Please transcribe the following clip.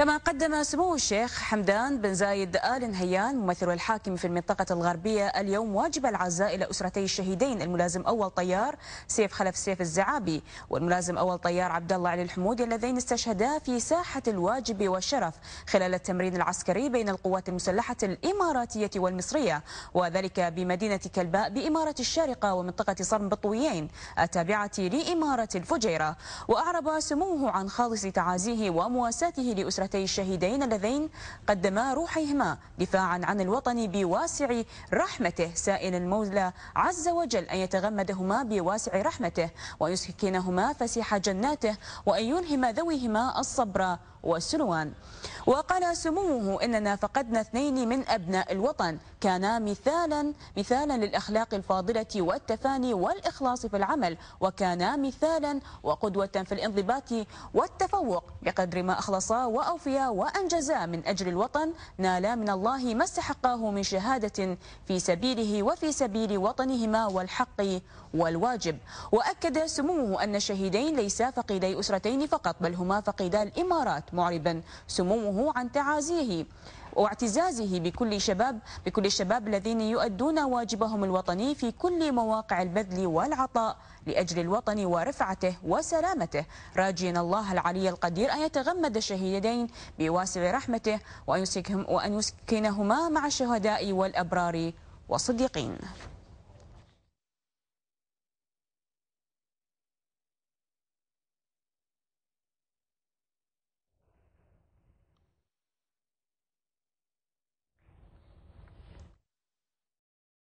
كما قدم سمو الشيخ حمدان بن زايد آل نهيان ممثل الحاكم في المنطقة الغربية اليوم واجب العزاء إلى أسرتي الشهيدين الملازم أول طيار سيف خلف سيف الزعابي والملازم أول طيار عبد الله علي الحمودي اللذين استشهدا في ساحة الواجب والشرف خلال التمرين العسكري بين القوات المسلحة الإماراتية والمصرية وذلك بمدينة كلباء بإمارة الشارقة ومنطقة صرم بطويين التابعة لإمارة الفجيرة وأعرب سموه عن خالص تعازيه ومواساته لأسرته هاتي الشهيدين اللذين قدما روحيهما دفاعا عن الوطن بواسع رحمته سائل المولى عز وجل أن يتغمدهما بواسع رحمته ويسكنهما فسيح جناته وأن يلهم ذويهما الصبر والسلوان وقال سموه إننا فقدنا اثنين من أبناء الوطن كانا مثالا مثالا للأخلاق الفاضلة والتفاني والإخلاص في العمل وكانا مثالا وقدوة في الانضباط والتفوق بقدر ما أخلصا وأخلصا وأوفيا وأنجزا من أجل الوطن نالا من الله ما استحقاه من شهادة في سبيله وفي سبيل وطنهما والحق والواجب وأكد سموه أن الشهيدين ليسا فقيدي أسرتين فقط بل هما فقيدا الإمارات معربا سموه عن تعازيه واعتزازه بكل شباب بكل الشباب الذين يؤدون واجبهم الوطني في كل مواقع البذل والعطاء لأجل الوطن ورفعته وسلامته راجيا الله العلي القدير أن يتغمد الشهيدين بواسع رحمته وأن يسكنهما مع الشهداء والأبرار وصديقين